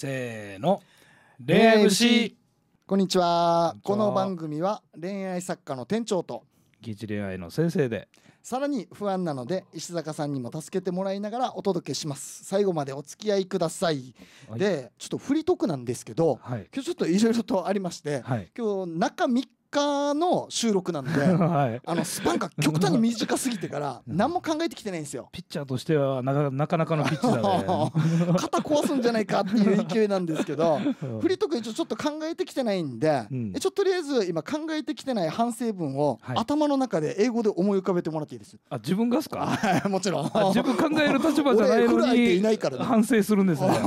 せーの恋愛節こんにちはこの番組は恋愛作家の店長と疑似恋愛の先生でさらに不安なので石坂さんにも助けてもらいながらお届けします最後までお付き合いください、はい、でちょっとフリートークなんですけど、はい、今日ちょっといろいろとありまして、はい、今日中3日の収録なんで、はい、あのスパンが極端に短すぎてから何も考えてきてないんですよ。ピッチャーとしてはなかなかなかのピッチだね 肩壊すんじゃないかっていう勢いなんですけど、フリートーク一応ちょっと考えてきてないんで、うん、ちょっととりあえず今考えてきてない反省文を、はい、頭の中で英語で思い浮かべてもらっていいです。あ自分がすか？もちろん。自分考える立場じゃないのにいないから、ね、反省するんですね。ね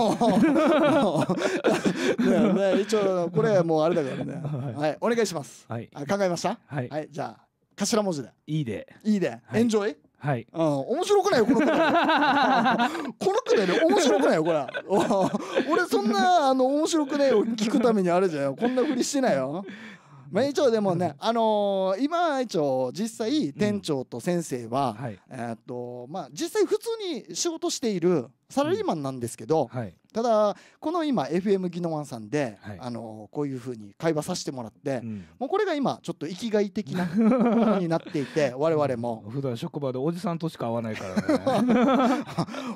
一応これもうあれだからね。はい、はい、お願いします。はい、考えました、はい、はい、じゃあ頭文字でいいでいいで、はい、エンジョイはい、うん、面白くないよこのくだりこのくだり面白くないよこれ俺そんなあの面白くないよ聞くためにあれじゃんこんなふりしてないよまあ、一応でもね、あのー、今一応実際店長と先生は、うんはい、えー、っとまあ、実際普通に仕事しているサラリーマンなんですけど、うんはい、ただこの今 FM 技能ワンさんで、はい、あのこういうふうに会話させてもらって、うん、もうこれが今ちょっと生きがい的な ものになっていて我々も普段職場でおじさんとしか会わないからね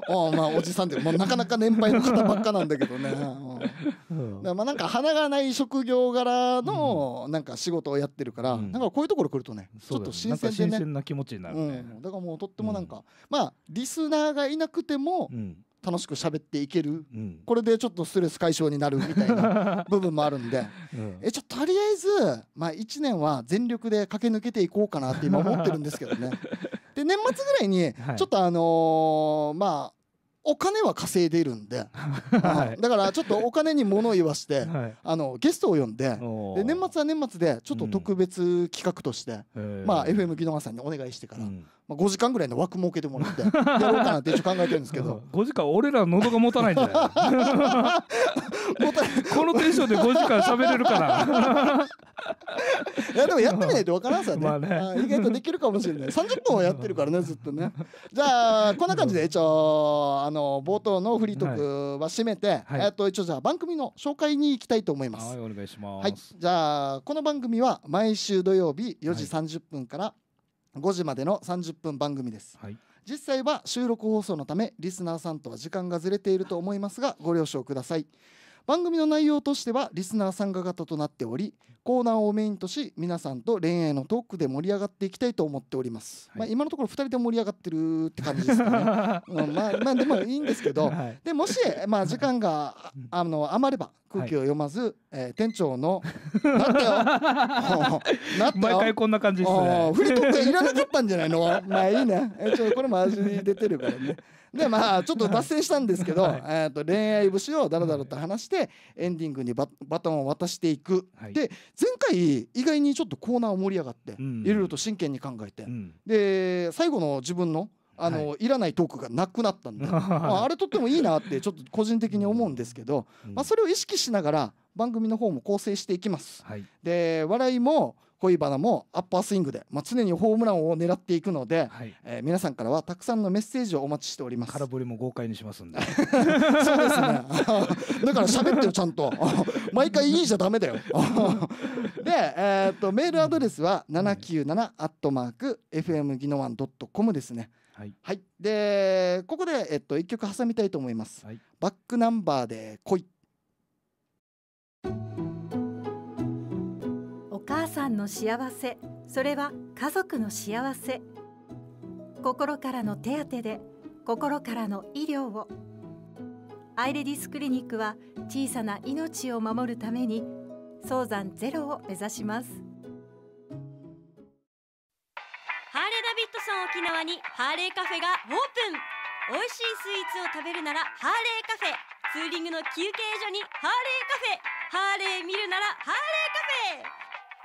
おまあおじさんってもうなかなか年配の方ばっかなんだけどね、うん、まあなんか花がない職業柄のなんか仕事をやってるから、うん、なんかこういうところ来るとね、ちょっと新鮮でねな気持ちになるね、だからもうとってもなんか、まあリスナーがいなくても、うん楽しく喋っていける、うん、これでちょっとストレス解消になるみたいな 部分もあるんで、うん、えちょっととりあえず、まあ、1年は全力で駆け抜けていこうかなって今思ってるんですけどね。で年末ぐらいにちょっとあのー、まあお金は稼いでいるんで、はい、だからちょっとお金に物言わして、はい、あのゲストを呼んでで年末は年末でちょっと特別企画として、うん、まあ、FM 野川さんにお願いしてから、うん、まあ、5時間ぐらいの枠設けてもらってやろうかなって一応考えてるんですけど5 時間俺ら喉が持たないんじゃない このテンションで5時間喋れるからいやでもやってみないと分からんさね,、まあね、ね意外とできるかもしれない30分はやってるからねずっとねじゃあこんな感じで一応あの冒頭のフリートークは締めて、はい、えっと一応じゃあ番組の紹介に行きたいと思いますはいお願いします、はい、じゃあこの番組は毎週土曜日4時30分から、はい5時までの30分番組です、はい、実際は収録放送のためリスナーさんとは時間がずれていると思いますがご了承ください番組の内容としてはリスナー参加型となっておりコーナーをメインとし皆さんと恋愛のトークで盛り上がっていきたいと思っております、はい、まあ、今のところ2人で盛り上がってるって感じですかね、うん、まあ、まあ、でもいいんですけど、はい、でもし、まあ、時間があの余れば空気を読まず、はい、えー、店長の「なったよ 毎回こんな感じですねフリートークいらなかったんじゃないの まあいいねちょこれも味に出てるからねでまあちょっと脱線したんですけど、えーと恋愛節をだらだらと話しててエンディングにバトンを渡していく、はい、で前回意外にちょっとコーナーを盛り上がって、いろいろと真剣に考えて、うん、で最後の自分のあの、はい、いらないトークがなくなったんで、まあ、あれとってもいいなってちょっと個人的に思うんですけど、うん、まあ、それを意識しながら番組の方も構成していきます。はい、で笑いも恋バナもアッパースイングで、まあ、常にホームランを狙っていくので、はい、えー、皆さんからはたくさんのメッセージをお待ちしております空振りも豪快にしますんでそうですねだから喋ってよちゃんと 毎回いいじゃダメだよ で、えー、っとメールアドレスは797アットマーク FM ギノワンドットコムですねはい、はい、でここで、えっと、1曲挟みたいと思います、はい、バックナンバーで「恋」さんの幸せそれは家族の幸せ心からの手当で心からの医療をアイレディスクリニックは小さな命を守るために早産ゼロを目指しますハーレーダビッドソン沖縄にハーレーカフェがオープン美味しいスイーツを食べるならハーレーカフェツーリングの休憩所にハーレーカフェハーレー見るならハーレーカフェ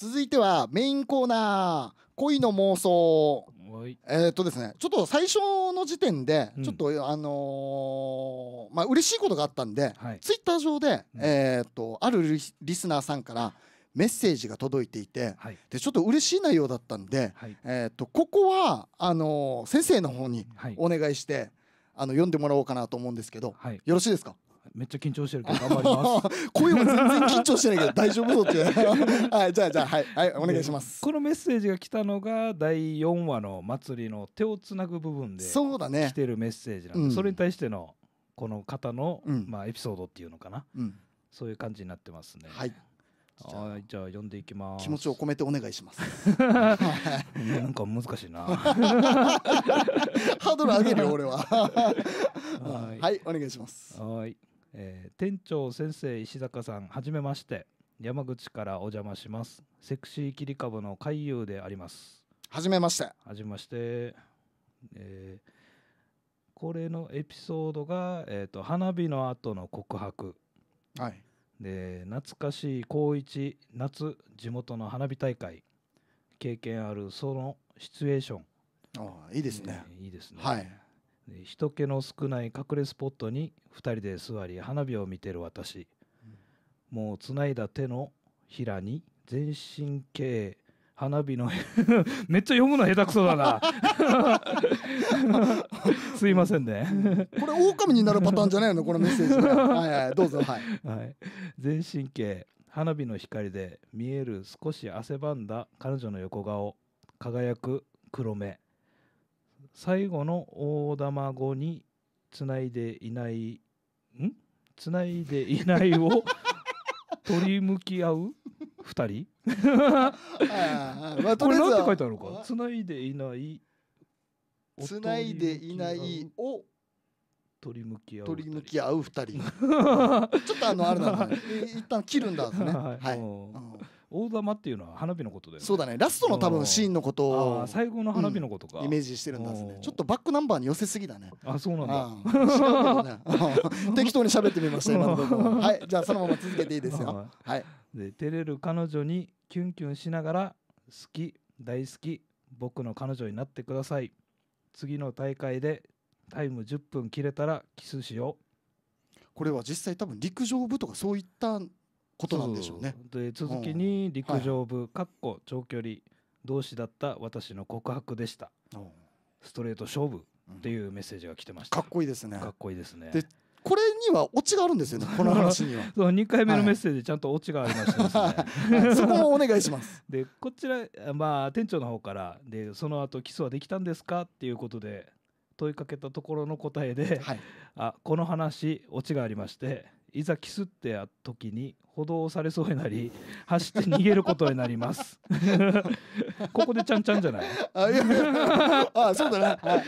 続いてはメインコーナー恋の妄想えっ、とですねちょっと最初の時点でちょっと、うん、あのー、まあ嬉しいことがあったんで、はい、ツイッター上で、うん、えっ、とあるリスナーさんからメッセージが届いていて、はい、でちょっと嬉しい内容だったんで、はい、えっとここはあの先生の方にお願いして、あの読んでもらおうかなと思うんですけど、よろしいですかめっちゃ緊張してるけど頑張ります 声は全然緊張してないけど大丈夫そうって はいじゃあじゃあはい、はい、お願いしますこのメッセージが来たのが第四話の祭りの手をつなぐ部分でそうだね来てるメッセージなんで、うん、それに対してのこの方の、うん、まあ、エピソードっていうのかな、うん、そういう感じになってますねはいはい、じゃあ読んでいきます。気持ちを込めてお願いします。なんか難しいな。ハードル上げるよ、俺は。はい、お願いします。はい。えー、店長先生石坂さんはじめまして山口からお邪魔しますセクシー切り株の海遊でありますはじめましてはじめまして、えー、これのエピソードが、えーと、花火の後の告白、はい、で懐かしい高1夏地元の花火大会経験あるそのシチュエーションああいいですね、いいですねはい人気の少ない隠れスポットに2人で座り花火を見てる私、もうつないだ手のひらに全身形。花火の めっちゃ読むの下手くそだな すいませんねこれ狼になるパターンじゃないのこのメッセージはいはいどうぞはい、はい、全身形。花火の光で見える少し汗ばんだ彼女の横顔輝く黒目最後の大玉子につないでいないんつな いでいないを取り向き合う2人まあ、これなんて書いてあるかつないでいないつないでいないを取り向き合う取り向き合う2人 ちょっとあのあれなんだ、ね、一旦切るんだね、はい、はい大玉っていうのは花火のことで、ね、そうだねラストの多分シーンのことを最後の花火のことか、うん、イメージしてるんだすねちょっとバックナンバーに寄せすぎだねあそうなんだ、ね、適当に喋ってみました今のところはいじゃあそのまま続けていいですよはいで照れる彼女にキュンキュンしながら好き大好き僕の彼女になってください次の大会でタイム10分切れたらキスしようこれは実際多分陸上部とかそういったことなんでしょうね。で続きに陸上部、かっこ長距離同士だった私の告白でした。ストレート勝負っていうメッセージが来てました。かっこいいですね。かっこいいですね。でこれにはオチがあるんですよね、この話には。そう2回目のメッセージ、ちゃんとオチがありましたね そこもお願いします。で、こちら、まあ、店長の方から、でその後キスはできたんですかっていうことで問いかけたところの答えで、はい、あこの話、オチがありまして、いざキスってやっ時に歩道されそうになり走って逃げることになります ここでちゃんちゃんじゃないあいやあそうだなは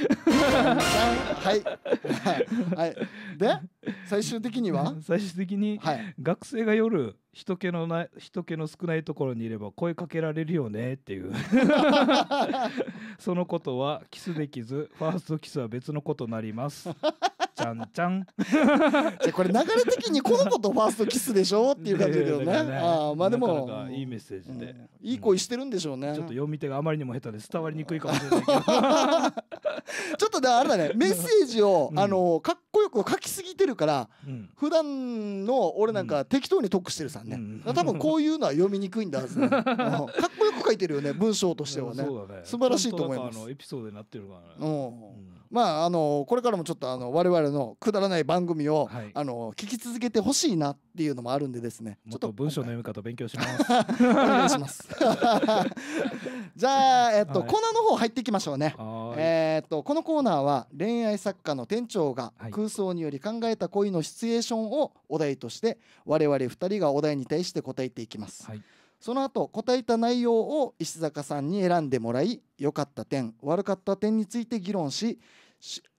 いはい、はい、で最終的には 最終的に、はい、学生が夜人気のない人気の少ないところにいれば声かけられるよねっていう そのことはキスできずファーストキスは別のことになりますちゃんちゃんじゃ これ流れ的にこの子とファーストキスでしょっていう感じだけどねあまあでもいいメッセージで、いい恋してるんでしょうね、ちょっと読み手があまりにも下手で伝わりにくいかもしれないけど ちょっとだあれだねメッセージを、あのかっこよく書きすぎてるから、ん、普段の俺なんか適当に得してるさんね、多分こういうのは読みにくいんだはず、かっこよく書いてるよね文章としてはね素晴らしいと思いますエピソードになってるからね、うんまあ、あのこれからもちょっとあの我々のくだらない番組を、はい、あの聞き続けてほしいなっていうのもあるんでですねちょっと文章の読み方勉強しますお願いします じゃあ、えっと、はい、コーナーの方入っていきましょうねえー、っとこのコーナーは恋愛作家の店長が空想により考えた恋のシチュエーションをお題として我々2人がお題に対して答えていきます、はいその後答えた内容を石坂さんに選んでもらい良かった点悪かった点について議論し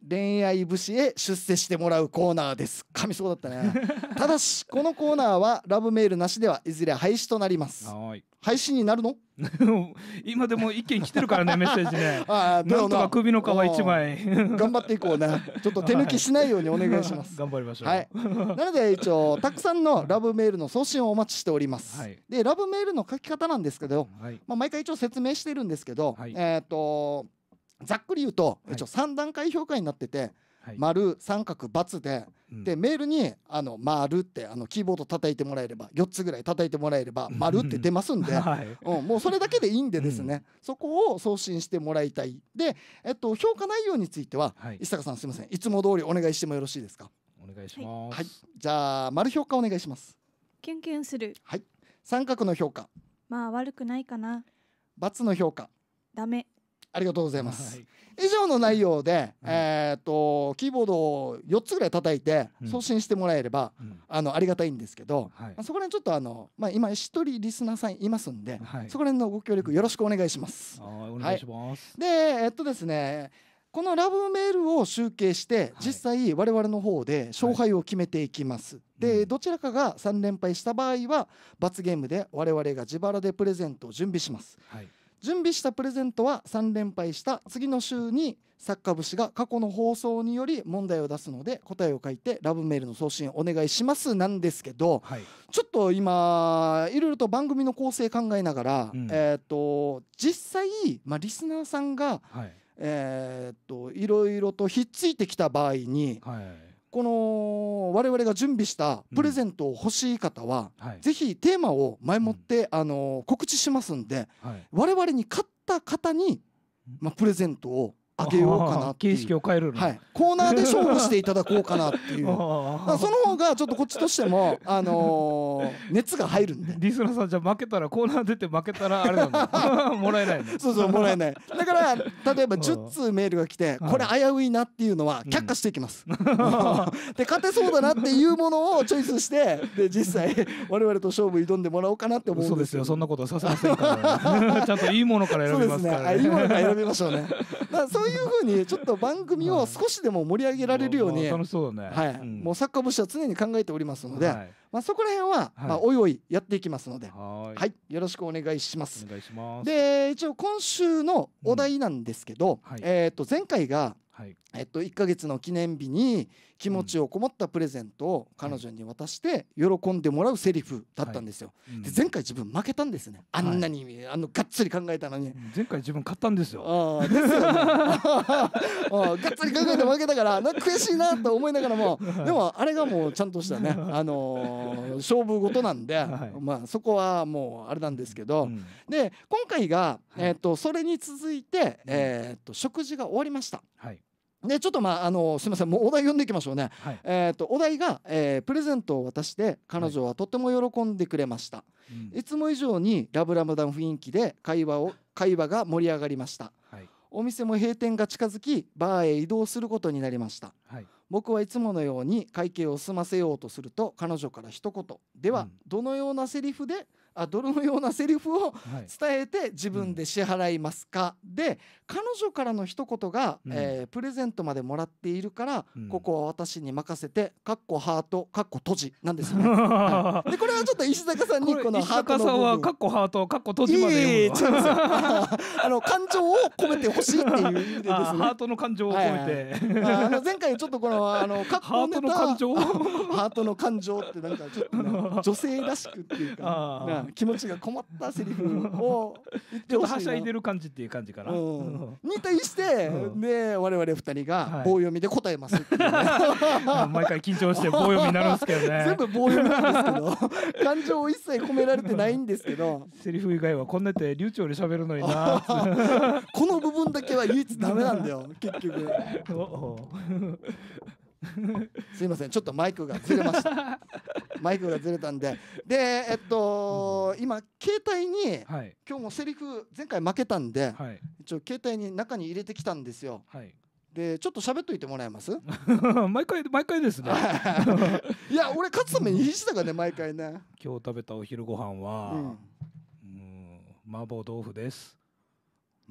恋愛節へ出世してもらうコーナーです噛みそうだったね ただしこのコーナーはラブメールなしではいずれ廃止となります廃止になるの 今でも意件来てるからね メッセージねあなんとか首の皮一枚頑張っていこうねちょっと手抜きしないようにお願いします、頑張りましょう、はい、なので一応たくさんのラブメールの送信をお待ちしております、はい、でラブメールの書き方なんですけど、はい、まあ、毎回一応説明してるんですけど、えっ、とざっくり言うと、一応3段階評価になってて、はい、丸三角×でうん、でメールにあの丸ってあのキーボード叩いてもらえれば4つぐらい叩いてもらえれば丸って出ますんで、はい、うん、もうそれだけでいいんでですね、うん、そこを送信してもらいたいで、えっと、評価内容については、はい、伊坂さんすみませんいつも通りお願いしてもよろしいですかお願いします、はい、じゃあ丸評価お願いしますキュンキュンするはい三角の評価まあ悪くないかな×の評価ダメありがとうございます。はい、以上の内容で、うん、えっ、とキーボードを四つぐらい叩いて送信してもらえれば、うん、あのありがたいんですけど、はい、そこら辺ちょっとあのまあ今一人リスナーさんいますんで、はい、そこら辺のご協力よろしくお願いします。お願いします。でえっとですね。このラブメールを集計して実際我々の方で勝敗を決めていきます、はい、でどちらかが3連敗した場合は罰ゲームで我々が自腹でプレゼントを準備します、はい準備したプレゼントは3連敗した次の週に作家節が過去の放送により問題を出すので答えを書いてラブメールの送信お願いしますなんですけど、はい、ちょっと今いろいろと番組の構成考えながら、うん、えと、実際、まあ、リスナーさんが、はいえっといろいろとひっついてきた場合に、はい、この我々が準備したプレゼントを欲しい方は、うんはい、ぜひテーマを前もって、あの告知しますんで、はい、我々に勝った方に、まあ、プレゼントをあげようかな形式を変えるはい、コーナーで勝負していただこうかなっていう その方がちょっとこっちとしても、あのー、熱が入るんでリスナーさんじゃ負けたらコーナー出て負けたらあれだもらえないそうそうもらえないだから例えば10通メールが来て、これ危ういなっていうのは却下していきます、う ん、で勝てそうだなっていうものをチョイスしてで実際我々と勝負挑んでもらおうかなって思うんですそうですよそんなことさせませんから、ね、ちゃんといいものから選びますから、ね、ね、いいものから選びましょうねそういうふうにちょっと番組を少しでも盛り上げられるように、楽しそうだね、はいもうサッカー節は常に考えておりますので、まあ、そこら辺は、まあ、おいおいやっていきますのではいよろしくお願いします。お願いしますで一応今週のお題なんですけど、えっと前回が、えっと1か月の記念日に「気持ちを困ったプレゼントを彼女に渡して喜んでもらうセリフだったんですよ、はい、で前回自分負けたんですねあんなに、はい、あのがっつり考えたのに前回自分勝ったんですよああですよ、ね、あ がっつり考えて負けたからな悔しいなと思いながらもでもあれがもうちゃんとしたね、あのー、勝負事なんで、はい、まあ、そこはもうあれなんですけど、うん、で今回が、えっと、それに続いて、えーと、と食事が終わりました。はいでちょっとまああのすみませんもうお題読んでいきましょうね、はい、えっ、とお題が、えー、プレゼントを渡して彼女はとても喜んでくれました、はい、いつも以上にラブラブな雰囲気で会話を会話が盛り上がりました、はい、お店も閉店が近づきバーへ移動することになりました、僕はいつものように会計を済ませようとすると彼女から一言では、どのようなセリフであどのようなセリフを伝えて自分で支払いますか、うん、で彼女からの一言が、うん、えー、プレゼントまでもらっているから、うん、ここは私に任せて「かっこハート」「かっこ閉じ」なんですよね、はい、でこれはちょっと石坂さんにこのハートの部分石坂さんは「かっこハート」「かっこ閉じ」まで読むの、えー、あの感情を込めてほしいっていう意味でですねハートの感情を込めて、はい、あの前回ちょっとこのあのかっこネタハートの感情ハートの感情ってなんかちょっと、ね、女性らしくっていうか、ね 気持ちが困ったセリフを ちょっとはしゃいでる感じっていう感じかな、うん、に対して、うん、で我々二人が棒読みで答えます、ねはい、毎回緊張して棒読みになるんですけどね 全部棒読みなんですけど 感情を一切込められてないんですけどセリフ以外はこんなって流暢に喋るのになこの部分だけは唯一ダメなんだよ結局 すいませんちょっとマイクがずれました マイクがずれたんででえっと、うん、今携帯に、はい、今日もセリフ前回負けたんで、はい、一応携帯に中に入れてきたんですよ、はい、でちょっと喋っといてもらえます 毎回毎回ですねいや俺勝つために必死だからね毎回ね今日食べたお昼ご飯は、うん、麻婆豆腐です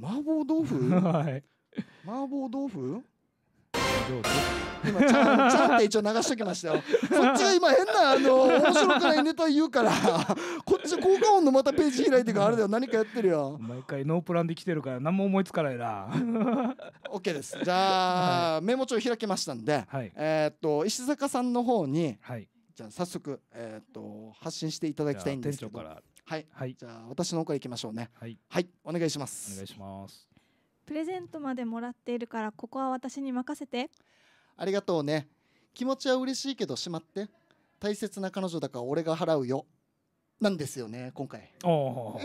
麻婆豆腐はい麻婆豆腐今ちゃんちゃんって一応流しときましたよこっちが今変なあの面白くないネタ言うからこっち効果音のまたページ開いてからあれだよ何かやってるよ毎回ノープランで来てるから何も思いつかないな OK ですじゃあ、はい、メモ帳開きましたんで、はい、えっと石坂さんの方に、はい、じゃあ早速、えー、っと発信していただきたいんですけどはい、じゃあ私の方からいきましょうねはい、お願いしますお願いしますプレゼントまでもらっているからここは私に任せてありがとうね気持ちは嬉しいけどしまって大切な彼女だから俺が払うよなんですよね今回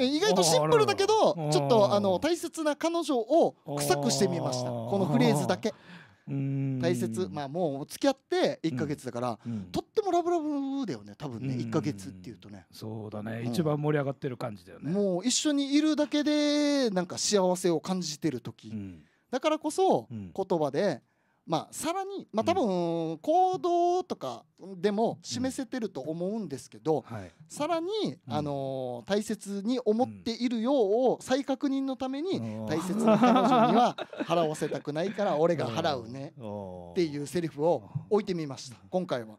意外とシンプルだけどちょっとあの大切な彼女を臭くしてみましたこのフレーズだけ大切まあもう付き合って1か月だから、うんうん、とってもラブラブだよね多分ね1か月っていうとねそうだね、うん、一番盛り上がってる感じだよねもう一緒にいるだけでなんか幸せを感じてる時、だからこそ言葉で「まあ、さらに、まあ、多分行動とかでも示せてると思うんですけど、うんはい、さらに、あのー、大切に思っているようを再確認のために、大切な彼女には払わせたくないから 俺が払うねっていうセリフを置いてみました今回は。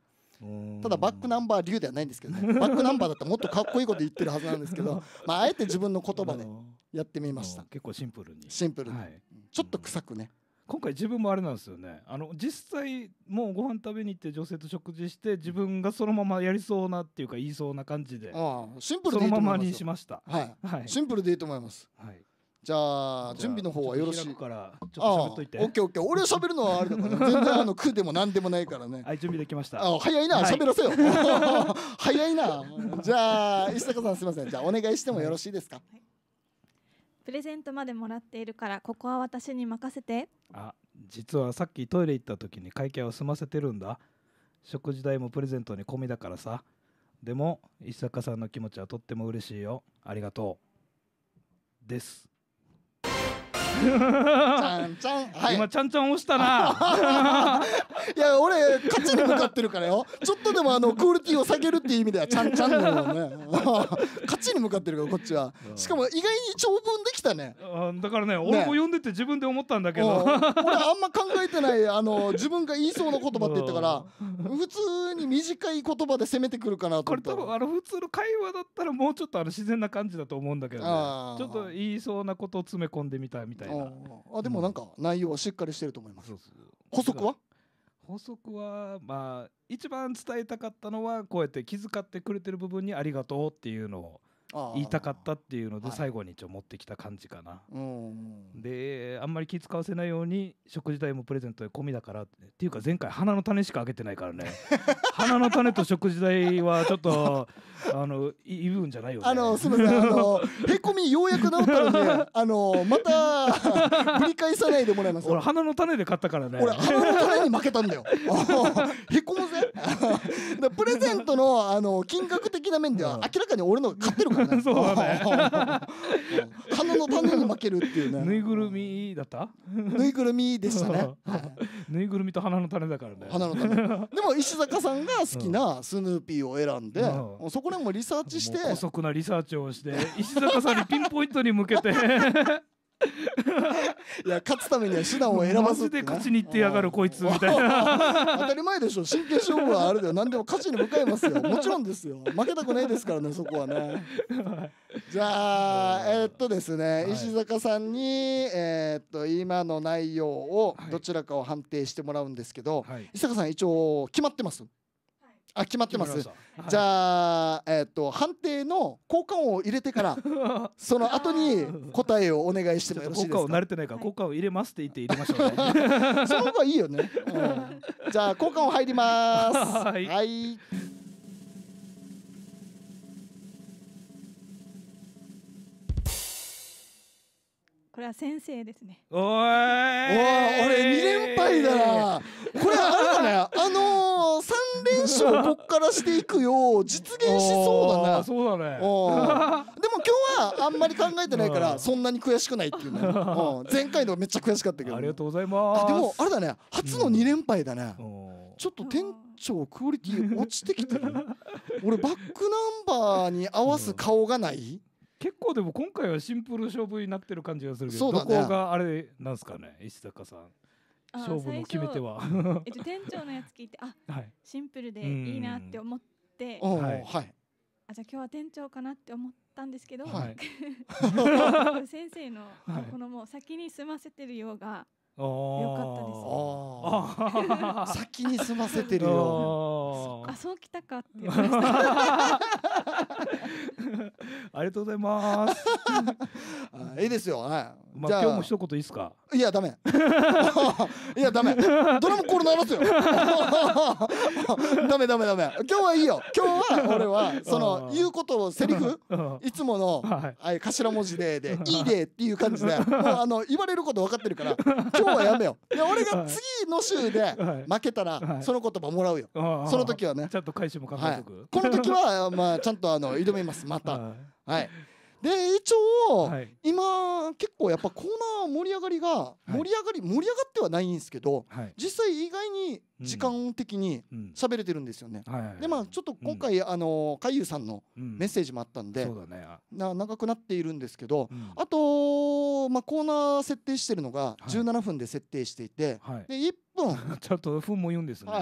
ただバックナンバー流ではないんですけどね バックナンバーだったらもっとかっこいいこと言ってるはずなんですけど、まあ、あえて自分の言葉でやってみました結構シンプルにシンプルに、はい、ちょっと臭くね、うん今回自分もあれなんですよねあの実際もうご飯食べに行って女性と食事して自分がそのままやりそうなっていうか言いそうな感じでああシンプルそのままにしましたはい、はい、シンプルでいいと思います、はい、じゃあ準備の方はよろしいからちょっとっといてオッケーオッケー俺喋るのはあれだから、全然あの苦でも何でもないからねはい準備できましたあ早いな喋、らせよ 早いなじゃあ石坂さんすいませんじゃあお願いしてもよろしいですか、はいプレゼントまでもらっているからここは私に任せてあ実はさっきトイレ行った時に会計を済ませてるんだ食事代もプレゼントに込みだからさでも石坂さんの気持ちはとっても嬉しいよありがとうですはい、今ちゃんちゃん押したな いや俺勝ちに向かってるからよちょっとでもあのクオリティを下げるっていう意味ではちゃんちゃんなもね 勝ちに向かってるからこっちはしかも意外に長文できたねだからね俺も読んでて自分で思ったんだけど、俺あんま考えてないあの自分が言いそうな言葉って言ったから普通に短い言葉で攻めてくるかなと思ったこれ多分あの普通の会話だったらもうちょっとあの自然な感じだと思うんだけど、ね、ちょっと言いそうなことを詰め込んでみたみたいなたいなあでもなんか内容はしっかりしてると思います、うん、補足は補足はまあ一番伝えたかったのはこうやって気遣ってくれてる部分にありがとうっていうのを言いたかったっていうので最後に一応持ってきた感じかな、はい、であんまり気使わせないように食事代もプレゼントで込みだからっていうか前回花の種しかあげてないからね花 の種と食事代はちょっとあのいうんじゃないよ、ね、あのすみませんあの へこみようやく治ったのであのまた 繰り返さないでもらいます俺花の種で買ったからね俺花の種に負けたんだよへこむぜプレゼントのあの金額的な面では明らかに俺の勝ってるからね そうだね花の種に負けるっていうねぬいぐるみだったぬいぐるみでしたね、ぬいぐるみと花の種だからね花の種でも石坂さんが好きなスヌーピーを選んで、そこでもリサーチして遅くなリサーチをして石坂さんにピンポイントに向けていや勝つためには手段を選ばずで勝ちに行ってやがるこいつみたいな 当たり前でしょ真剣勝負はあるで何でも勝ちに向かいますよもちろんですよ負けたくないですからねそこはねじゃあえー、っとですね、はい、石坂さんにえー、っと今の内容をどちらかを判定してもらうんですけど、はい、石坂さん一応決まってますあ決まってます、はい、じゃあ、えー、っと判定の効果音を入れてから その後に答えをお願いしてもよろしいですか効果慣れてないから効果音入れますって言って入れましょう、ね、その方がいいよね、うん、じゃあ効果音入りますはいこれは先生ですね。おい。おお、俺二連敗だな。しっからしていくよ実現しそうだなそうだねでも今日はあんまり考えてないからそんなに悔しくないっていうね前回のめっちゃ悔しかったけどありがとうございますでもあれだね初の2連敗だねちょっと店長クオリティ落ちてきてる俺バックナンバーに合わす顔がない、結構でも今回はシンプル勝負になってる感じがするけど、ね、どこがあれなんですかね石坂さん勝負の決め手はえっと、店長のやつ聞いてあ、はい、シンプルでいいなって思って、はい、あじゃあ今日は店長かなって思ったんですけど、はい、先生のこのもう先に済ませてるようがよかったです、あ 先に済ませてるようあそうきたかって思いました ありがとうございます。あいいですよ。はい。まあ、今日も一言いいですか。いや、ダメ。いや、ダメ。ドラムコール鳴らすよ。ダメ、ダメ、ダメ。今日はいいよ。今日は、俺は、その、言うことを、セリフ。いつもの、はい、頭文字で、で、いいでっていう感じで、もう、あの、言われること分かってるから。今日はやめよ。で、俺が次の週で、負けたら、その言葉もらうよ。その時はね。ちゃんと返しも考えておく。この時は、まあ、ちゃんと、あの、挑みます。また。は。い。で一応、はい、今結構やっぱコーナー盛り上がりが盛り上がり、盛り上がってはないんですけど、はい、実際意外に時間的に喋れてるんですよね。でまあちょっと今回、うん、あの海優さんのメッセージもあったんで、うんね、な長くなっているんですけど、うん、あと、まあ、コーナー設定してるのが17分で設定していて、はい、で1分ちょっとふんも言うんです、ね、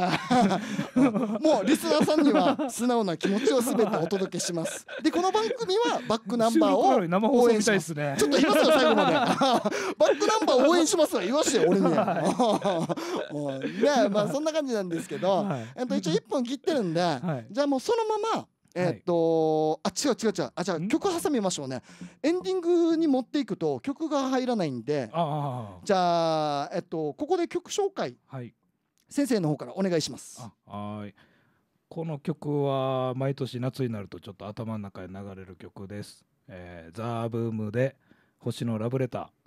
もうリスナーさんには素直な気持ちをすべてお届けしますでこの番組はバックナンバーを応援します、ね、ちょっと言いますよ最後まで バックナンバー応援しますは言わして俺に はいやまあそんな感じなんですけど、はい、と一応一本切ってるんで、はい、じゃあもうそのままえー、っと、はい、あ違う違う違うあじゃあ曲挟みましょうねエンディングに持っていくと曲が入らないんでじゃあ、えっと、ここで曲紹介、はい、先生の方からお願いします。はいこの曲は毎年夏になるとちょっと頭の中で流れる曲です。えー、ザーブームで星のラブレター。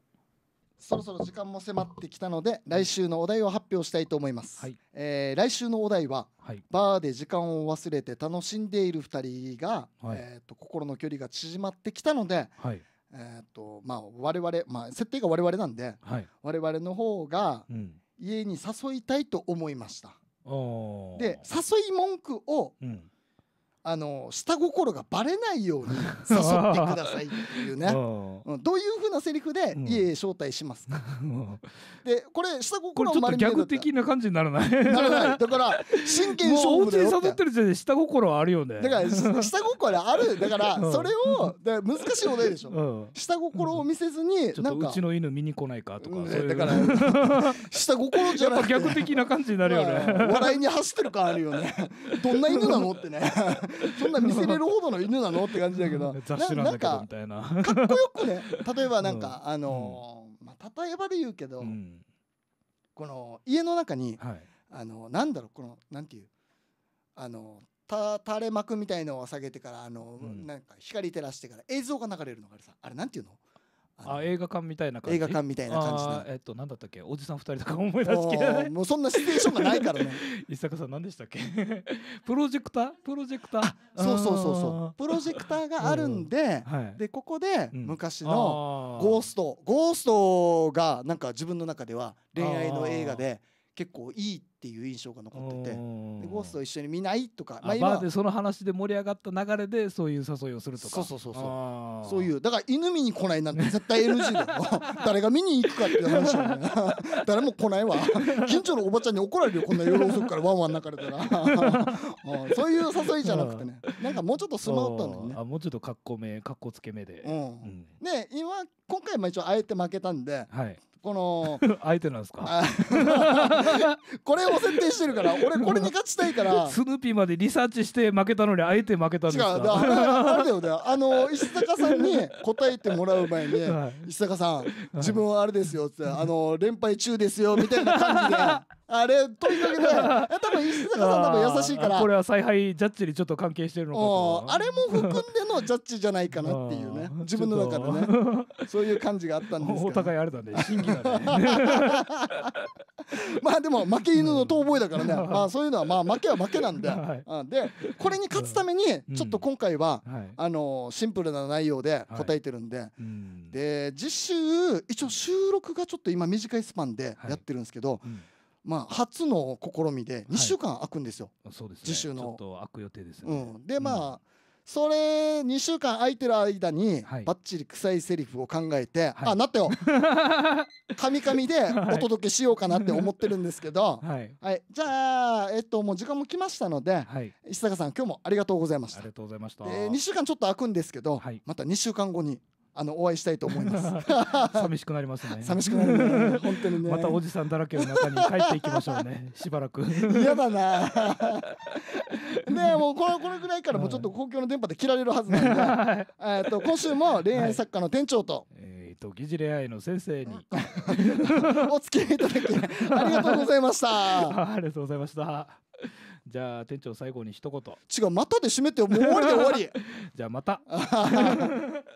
そろそろ時間も迫ってきたので来週のお題を発表したいと思います、はい、えー、来週のお題は、はい、バーで時間を忘れて楽しんでいる二人が、はい、えーと、心の距離が縮まってきたので、はいえーとまあ、我々、まあ、設定が我々なんで、はい、我々の方が家に誘いたいと思いました、うん、で誘い文句を、うんあの下心がばれないように 誘ってくださいっていうね、うん、どういうふうなセリフで、家へいえいえ招待します、うん、でこれ下心これ逆的な感じにならないならないだから真剣勝負だよってる時点で下心あるよねだから下心あるだからそれを、難しいお題でしょ、下心を見せずになんかうちの犬見に来ないかとか、だから下心じゃなくて逆的な感じになるよね、まあ、笑いに走ってる感あるよねどんな犬なのってね そんな見せれるほどの犬なのって感じだけど 雑種なんだみたいなかっこよくね 例えばなんか、あのまあ、例えばで言うけど、この家の中に、あのなんだろうこのなんていうあのた垂れ幕みたいのを下げてからあの、なんか光照らしてから映像が流れるのがあれさあれなんていうのあ映画館みたいな感じ映画館みたいな感じなえっと何だったっけおじさん2人とか思い出すけど、もうそんなシチュエーションがないからね 伊坂さん何でしたっけ プロジェクタープロジェクターそうそうそうそうプロジェクターがあるんで、はい、でここで昔のゴースト、うん、ゴーストがなんか自分の中では恋愛の映画で。結構いいっていう印象が残っててでゴースト一緒に見ないとかまあ今でその話で盛り上がった流れでそういう誘いをするとかそうそうそうそうそういうだから犬見に来ないなんて絶対 NG だよ誰が見に行くかっていう話だね誰も来ないわ 近所のおばちゃんに怒られるよこんな夜遅くからワンワン泣かれたら そういう誘いじゃなくてねなんかもうちょっとスマートなのねあもうちょっと格好目格好つけ目で、うん、うん、で今今回も一応あえて負けたんで、はい、この 相手なんですか これを設定してるから俺これに勝ちたいから スヌーピーまでリサーチして負けたのにあえて負けたんですか違うあれだよねあの石坂さんに答えてもらう前に、はい、石坂さん自分はあれですよって、はい、あの連敗中ですよみたいな感じで。あれ問いかけたら 多分石坂さん多分優しいからこれは采配ジャッジにちょっと関係してるのかとあれも含んでのジャッジじゃないかなっていうね自分の中でねそういう感じがあったんですお互いあれだね まあでも負け犬の遠吠えだからね、ま あそういうのはまあ負けは負けなんで、でこれに勝つためにちょっと今回は、あのシンプルな内容で答えてるんで、で実習一応収録がちょっと今短いスパンでやってるんですけど、うんまあ、初の試みで2週間空くんですよ、はい、そうです、ね、次週の。空く予定ですね、うん、でまあ、うん、それ2週間空いてる間に、ばっちり臭いセリフを考えて、はい、あなったよカミカミでお届けしようかなって思ってるんですけど、はいじゃあ、えっと、もう時間も来ましたので、石坂さん今日もありがとうございましたありがとうございました、えー、2週間ちょっと空くんですけど、また2週間後にあのお会いしたいと思います 寂しくなりますね寂しくなる、ね、本当にねまたおじさんだらけの中に帰っていきましょうね しばらく嫌だな ねもうこれこれぐらいからもうちょっと公共の電波で切られるはずなんで、えっと今週も恋愛作家の店長と、はい、えっ、と疑似恋愛の先生にお付き合いいただきありがとうございましたありがとうございましたじゃあ店長最後に一言違うまたで締めてもう終わりで終わりじゃあまた